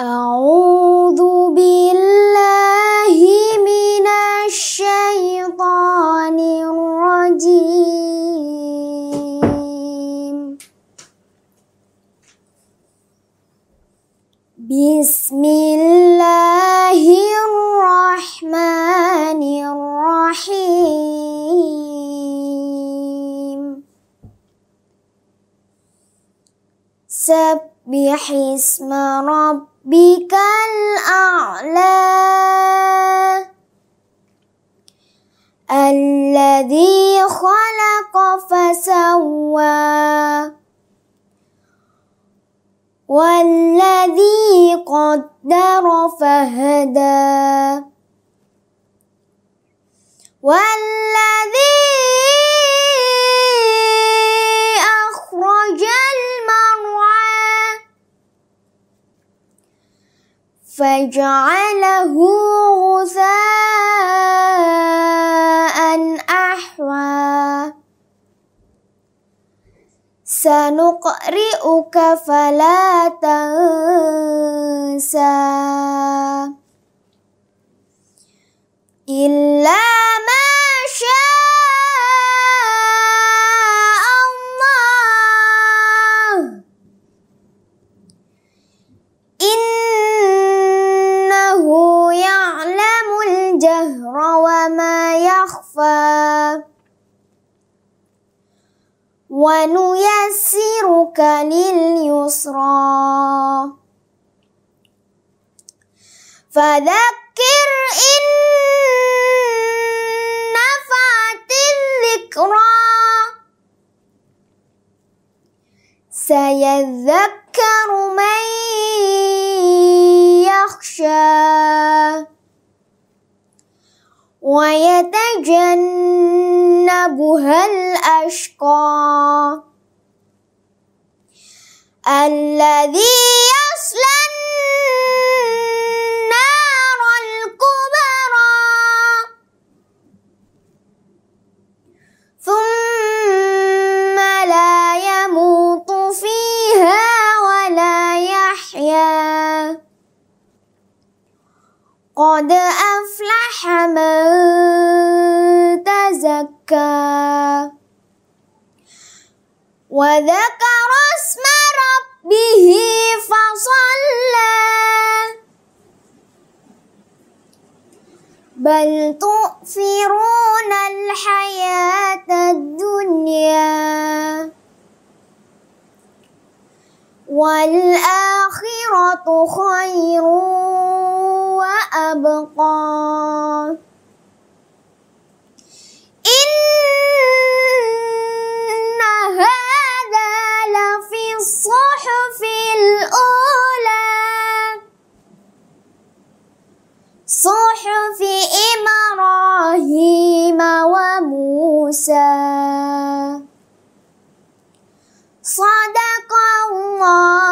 أعوذ بالله من الشيطان الرجيم بسم الله الرحمن الرحيم سبح اسم رب ربك الأعلى الذي خلق فسوى والذي قدر فهدى والذي فجعله غثاء أحوى سنقرئك فلا تنسى السر وما يخفى ونيسرك لليسرى فذكر إن نفعت الذكرى سيذكر من يخشى ويتجنبها الأشقى الذي يصلى النار الكبرى ثم لا يموت فيها ولا يحيا قد أ مكة وذكر اسم ربه فصلى بل تؤثرون الحياة الدنيا والآخرة خير وموسى صدق الله